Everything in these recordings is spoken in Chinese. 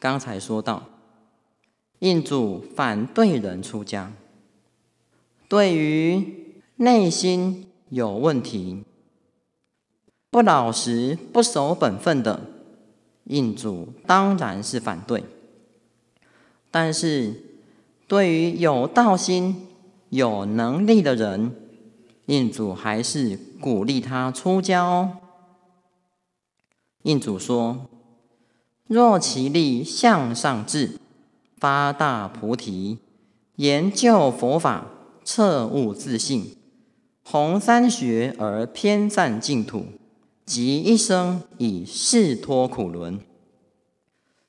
刚才说到，印主反对人出家。对于内心有问题、不老实、不守本分的，印主当然是反对。但是，对于有道心、有能力的人，印主还是鼓励他出家哦。印主说。若其力向上志，发大菩提，研究佛法，彻悟自性，弘三学而偏赞净土，即一生以事脱苦轮。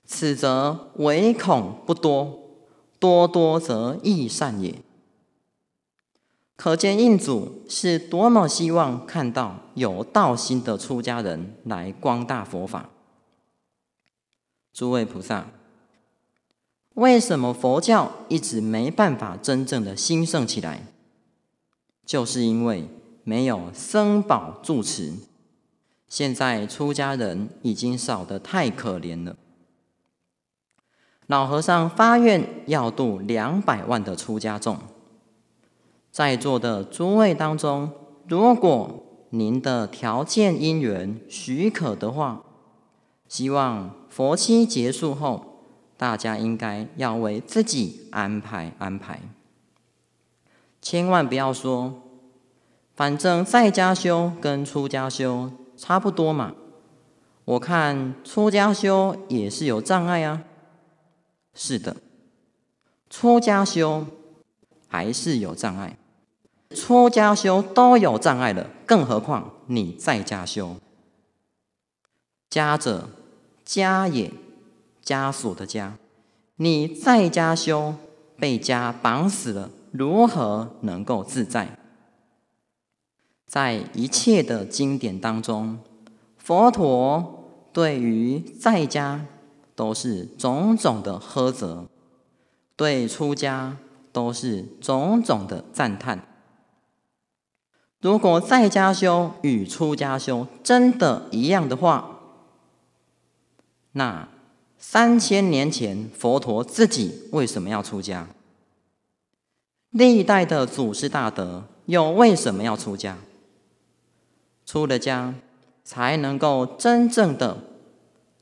此则唯恐不多，多多则益善也。可见印祖是多么希望看到有道心的出家人来光大佛法。诸位菩萨，为什么佛教一直没办法真正的兴盛起来？就是因为没有僧宝住持。现在出家人已经少得太可怜了。老和尚发愿要度两百万的出家众，在座的诸位当中，如果您的条件因缘许可的话，希望。佛期结束后，大家应该要为自己安排安排。千万不要说，反正在家修跟出家修差不多嘛。我看出家修也是有障碍啊。是的，出家修还是有障碍，出家修都有障碍的，更何况你在家修。家者。枷也，枷锁的枷。你在家修，被枷绑死了，如何能够自在？在一切的经典当中，佛陀对于在家都是种种的呵责，对出家都是种种的赞叹。如果在家修与出家修真的一样的话，那三千年前佛陀自己为什么要出家？历代的祖师大德又为什么要出家？出了家才能够真正的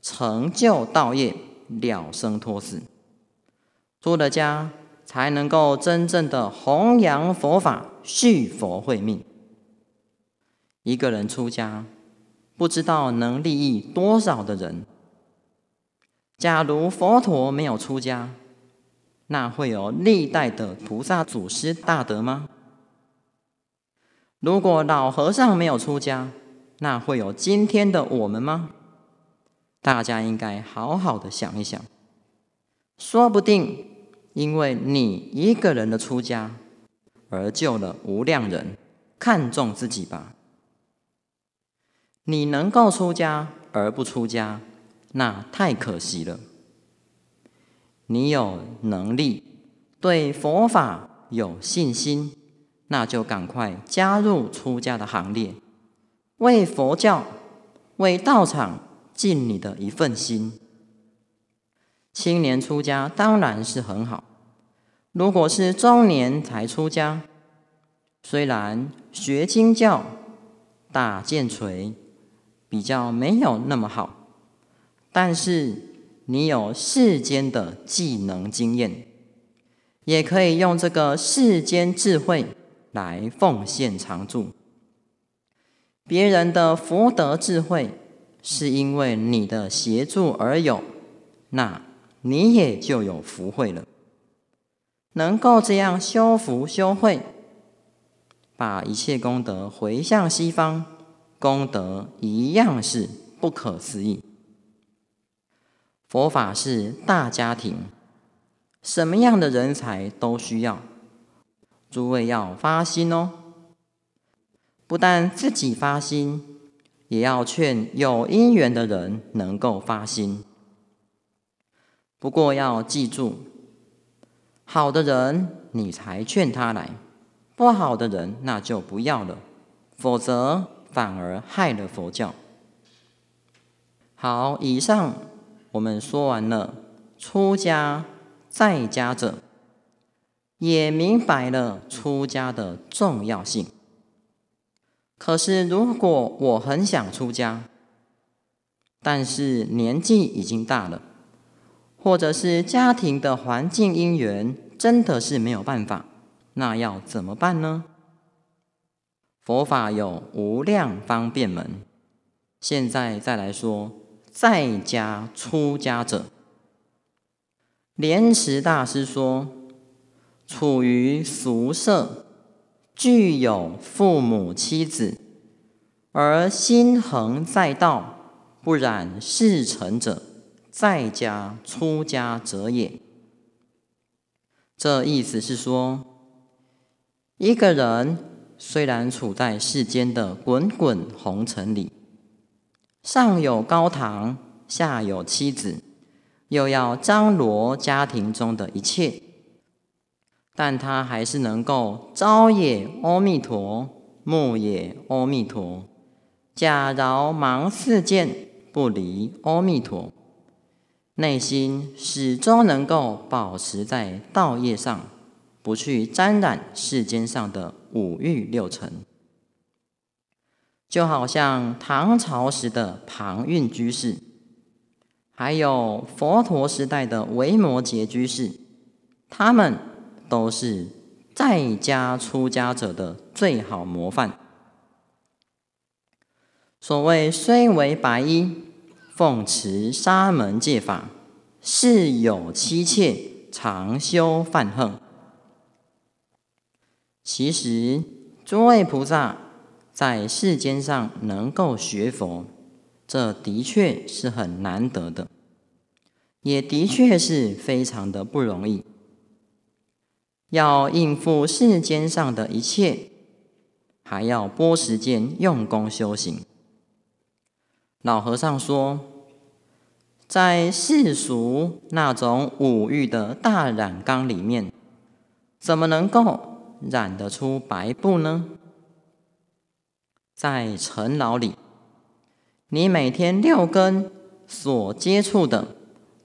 成就道业，了生脱死；出了家才能够真正的弘扬佛法，续佛慧命。一个人出家，不知道能利益多少的人。假如佛陀没有出家，那会有历代的菩萨祖师大德吗？如果老和尚没有出家，那会有今天的我们吗？大家应该好好的想一想。说不定因为你一个人的出家而救了无量人，看重自己吧。你能够出家而不出家？那太可惜了。你有能力，对佛法有信心，那就赶快加入出家的行列，为佛教、为道场尽你的一份心。青年出家当然是很好，如果是中年才出家，虽然学经教、打剑锤比较没有那么好。但是，你有世间的技能经验，也可以用这个世间智慧来奉献常住。别人的福德智慧是因为你的协助而有，那你也就有福慧了。能够这样修福修慧，把一切功德回向西方，功德一样是不可思议。佛法是大家庭，什么样的人才都需要。诸位要发心哦，不但自己发心，也要劝有因缘的人能够发心。不过要记住，好的人你才劝他来，不好的人那就不要了，否则反而害了佛教。好，以上。我们说完了出家在家者，也明白了出家的重要性。可是，如果我很想出家，但是年纪已经大了，或者是家庭的环境因缘真的是没有办法，那要怎么办呢？佛法有无量方便门，现在再来说。在家出家者，莲池大师说：“处于俗舍，具有父母妻子，而心恒在道，不染世尘者，在家出家者也。”这意思是说，一个人虽然处在世间的滚滚红尘里，上有高堂，下有妻子，又要张罗家庭中的一切，但他还是能够朝也阿弥陀，暮也阿弥陀，假饶忙四界，不离阿弥陀，内心始终能够保持在道业上，不去沾染世间上的五欲六尘。就好像唐朝时的庞蕴居士，还有佛陀时代的维摩诘居士，他们都是在家出家者的最好模范。所谓虽为白衣，奉持沙门戒法，事有妻妾，常修梵行。其实诸位菩萨。在世间上能够学佛，这的确是很难得的，也的确是非常的不容易。要应付世间上的一切，还要拨时间用功修行。老和尚说，在世俗那种五欲的大染缸里面，怎么能够染得出白布呢？在尘劳里，你每天六根所接触的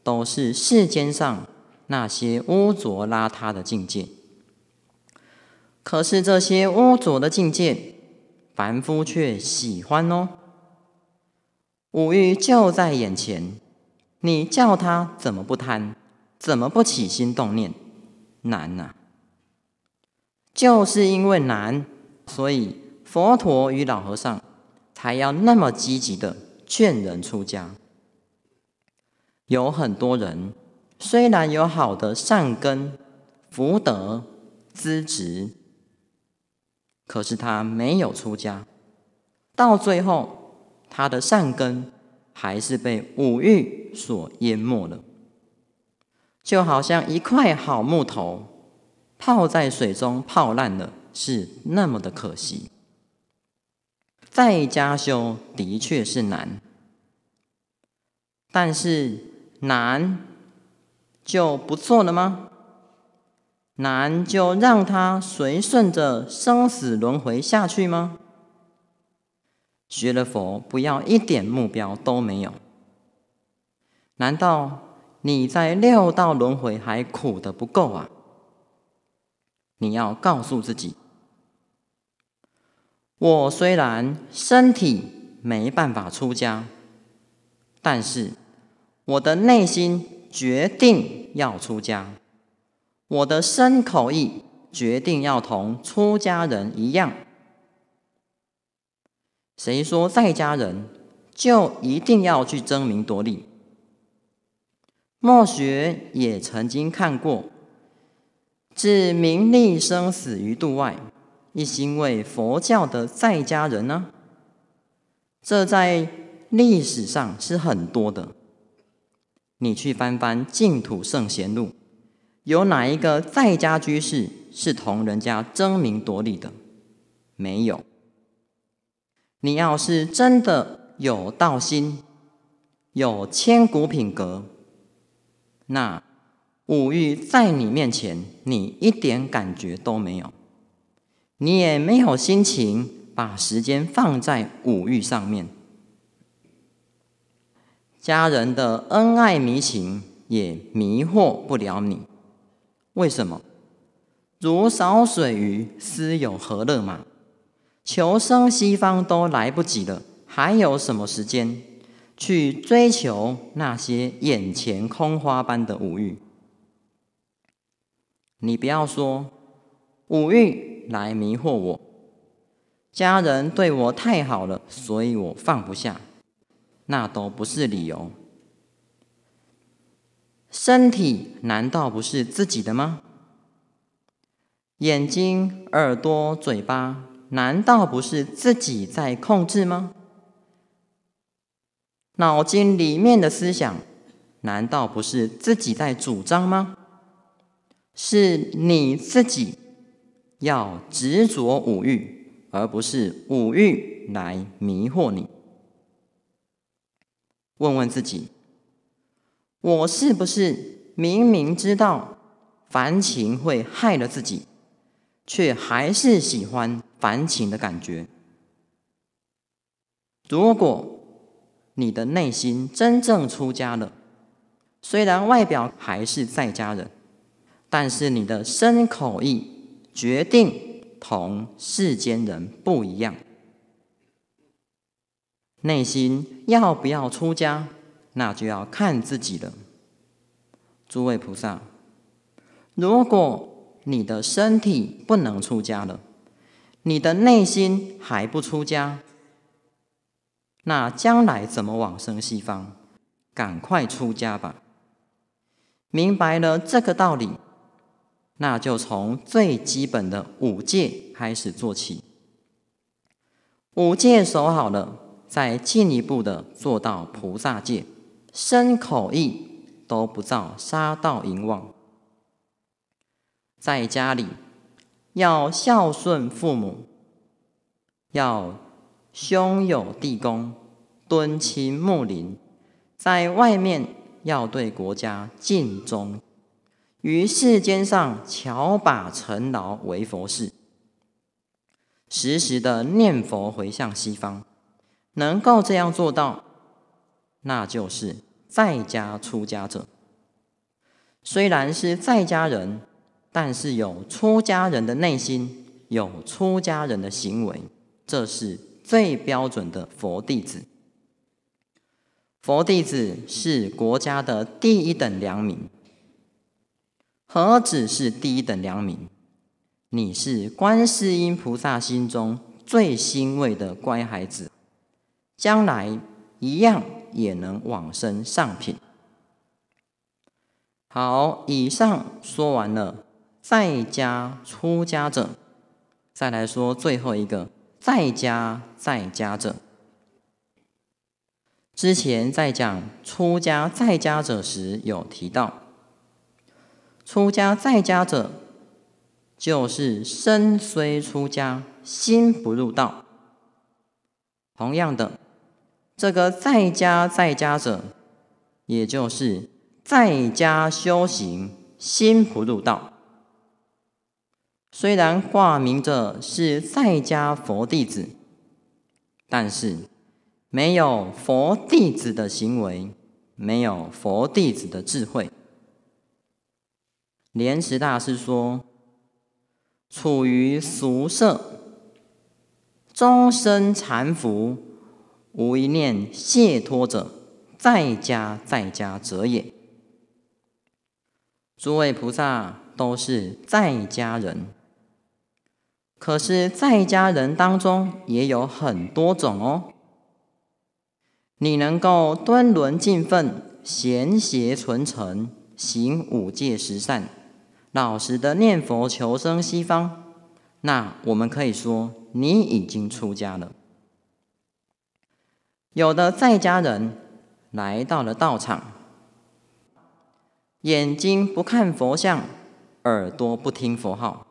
都是世间上那些污浊邋遢的境界。可是这些污浊的境界，凡夫却喜欢哦。五欲就在眼前，你叫他怎么不贪，怎么不起心动念？难呐！就是因为难，所以。佛陀与老和尚才要那么积极的劝人出家。有很多人虽然有好的善根、福德、资质，可是他没有出家，到最后他的善根还是被五欲所淹没了。就好像一块好木头泡在水中泡烂了，是那么的可惜。在家修的确是难，但是难就不错了吗？难就让它随顺着生死轮回下去吗？学了佛，不要一点目标都没有。难道你在六道轮回还苦的不够啊？你要告诉自己。我虽然身体没办法出家，但是我的内心决定要出家，我的身口意决定要同出家人一样。谁说在家人就一定要去争名夺利？莫学也曾经看过，置名利生死于度外。一心为佛教的在家人呢？这在历史上是很多的。你去翻翻《净土圣贤录》，有哪一个在家居士是同人家争名夺利的？没有。你要是真的有道心，有千古品格，那五欲在你面前，你一点感觉都没有。你也没有心情把时间放在五欲上面，家人的恩爱迷情也迷惑不了你。为什么？如少水鱼，斯有何乐嘛？求生西方都来不及了，还有什么时间去追求那些眼前空花般的五欲？你不要说五欲。来迷惑我，家人对我太好了，所以我放不下，那都不是理由。身体难道不是自己的吗？眼睛、耳朵、嘴巴难道不是自己在控制吗？脑筋里面的思想难道不是自己在主张吗？是你自己。要执着五欲，而不是五欲来迷惑你。问问自己：我是不是明明知道凡情会害了自己，却还是喜欢凡情的感觉？如果你的内心真正出家了，虽然外表还是在家人，但是你的身口意。决定同世间人不一样，内心要不要出家，那就要看自己了。诸位菩萨，如果你的身体不能出家了，你的内心还不出家，那将来怎么往生西方？赶快出家吧！明白了这个道理。那就从最基本的五戒开始做起。五戒守好了，再进一步的做到菩萨戒，身口意都不造杀盗淫妄。在家里要孝顺父母，要兄友弟恭，敦亲睦邻；在外面要对国家尽忠。于世间上巧把尘劳为佛事，时时的念佛回向西方，能够这样做到，那就是在家出家者。虽然是在家人，但是有出家人的内心，有出家人的行为，这是最标准的佛弟子。佛弟子是国家的第一等良民。何止是第一等良民？你是观世音菩萨心中最欣慰的乖孩子，将来一样也能往生上品。好，以上说完了，在家出家者，再来说最后一个在家在家者。之前在讲出家在家者时有提到。出家在家者，就是身虽出家，心不入道。同样的，这个在家在家者，也就是在家修行，心不入道。虽然化名着是在家佛弟子，但是没有佛弟子的行为，没有佛弟子的智慧。莲池大师说：“处于俗舍，终身缠缚，无一念解脱者，在家在家者也。诸位菩萨都是在家人，可是，在家人当中也有很多种哦。你能够端伦尽分，贤邪存诚，行五戒十善。”老实的念佛求生西方，那我们可以说你已经出家了。有的在家人来到了道场，眼睛不看佛像，耳朵不听佛号，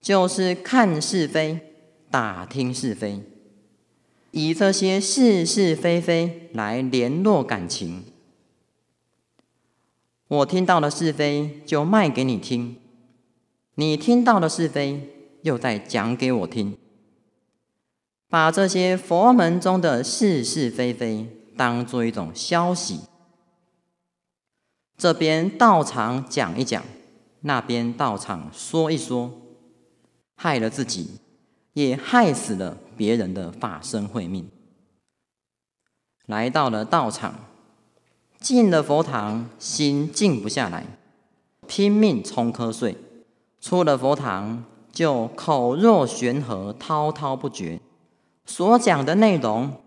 就是看是非，打听是非，以这些是是非非来联络感情。我听到的是非，就卖给你听；你听到的是非，又再讲给我听。把这些佛门中的是是非非当做一种消息，这边道场讲一讲，那边道场说一说，害了自己，也害死了别人的法身慧命。来到了道场。进了佛堂，心静不下来，拼命冲瞌睡；出了佛堂，就口若悬河，滔滔不绝。所讲的内容，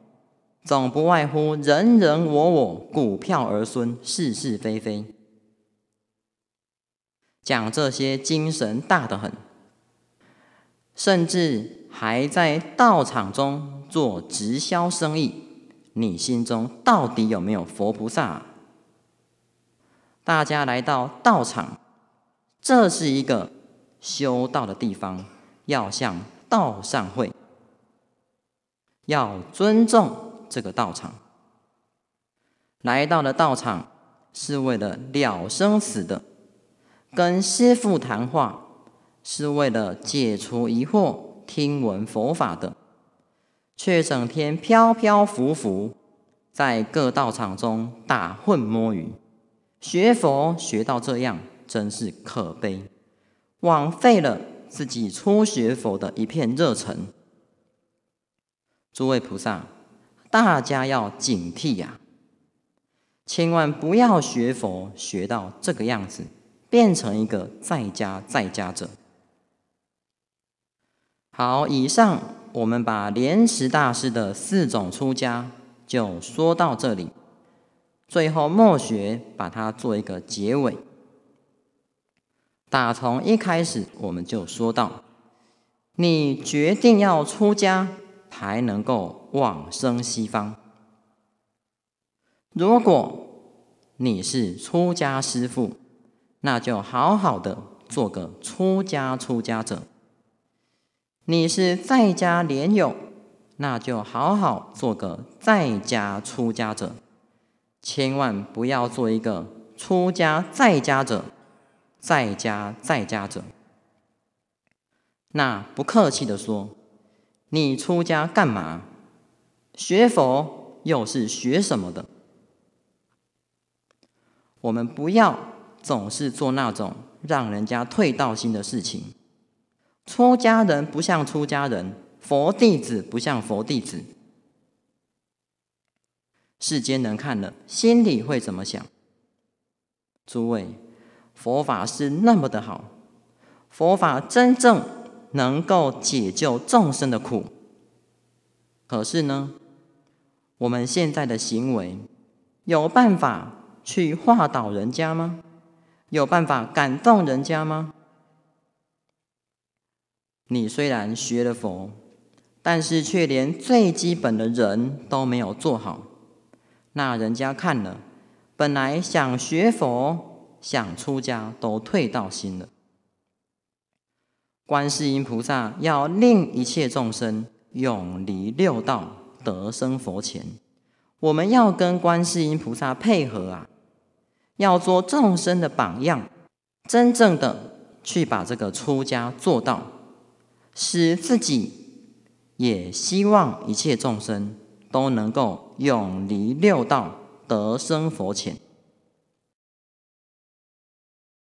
总不外乎人人我我、股票儿孙、是是非非。讲这些，精神大得很，甚至还在道场中做直销生意。你心中到底有没有佛菩萨？大家来到道场，这是一个修道的地方，要向道上会，要尊重这个道场。来到了道场，是为了了生死的，跟师父谈话是为了解除疑惑，听闻佛法的。却整天飘飘浮浮，在各道场中打混摸鱼，学佛学到这样，真是可悲，枉费了自己初学佛的一片热忱。诸位菩萨，大家要警惕呀，千万不要学佛学到这个样子，变成一个在家在家者。好，以上。我们把莲池大师的四种出家就说到这里，最后默学把它做一个结尾。打从一开始我们就说到，你决定要出家，才能够往生西方。如果你是出家师父，那就好好的做个出家出家者。你是在家莲友，那就好好做个在家出家者，千万不要做一个出家在家者，在家在家者。那不客气的说，你出家干嘛？学佛又是学什么的？我们不要总是做那种让人家退道心的事情。出家人不像出家人，佛弟子不像佛弟子。世间人看了，心里会怎么想？诸位，佛法是那么的好，佛法真正能够解救众生的苦。可是呢，我们现在的行为，有办法去化导人家吗？有办法感动人家吗？你虽然学了佛，但是却连最基本的人都没有做好，那人家看了，本来想学佛、想出家都退到心了。观世音菩萨要令一切众生永离六道，得生佛前，我们要跟观世音菩萨配合啊，要做众生的榜样，真正的去把这个出家做到。使自己也希望一切众生都能够永离六道，得生佛前。